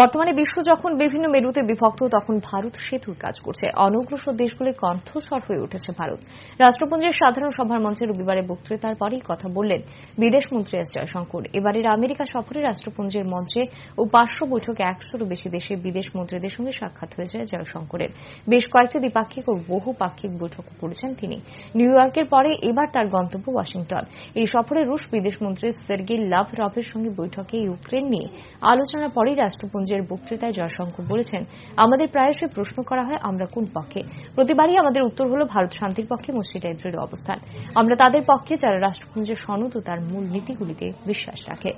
বর্তমানে বিশ্ব যখন বিভিন্ন মেরুতে বিভক্ত তখন ভারত সেতুর কাজ করছে অনগ্রসর দেশগুলি কণ্ঠস্বর হয়ে উঠেছে ভারত রাষ্ট্রপুঞ্জের সাধারণ সভার মঞ্চে রবিবারে বক্তৃতার পরই কথা বললেন বিদেশমন্ত্রী এস জয়শঙ্কর এবারের আমেরিকা সফরে রাষ্ট্রপুঞ্জের মঞ্চে ও পার্শ্ব বৈঠকে একশোরও বেশি দেশে বিদেশ মন্ত্রীদের সঙ্গে সাক্ষাৎ হয়েছে জয়শঙ্করের বেশ কয়েকটি দ্বিপাক্ষিক ও বহুপাক্ষিক বৈঠক করেছেন তিনি নিউ ইয়র্কের পরে এবার তার গন্তব্য ওয়াশিংটন এই সফরে রুশ বিদেশমন্ত্রী সের্গি লাভ রভের সঙ্গে বৈঠকে ইউক্রেন নিয়ে আলোচনার পরই রাষ্ট্রপুঞ্জ কুঞ্জের বক্তৃতায় জয়শঙ্কর বলেছেন আমাদের প্রায়শই প্রশ্ন করা হয় আমরা কোন পক্ষে প্রতিবারই আমাদের উত্তর হল ভারত শান্তির পক্ষে মুসলিটাই দৃঢ় অবস্থান আমরা তাদের পক্ষে যারা রাষ্ট্রপুঞ্জের সনদ ও তার মূল নীতিগুলিতে বিশ্বাস রাখে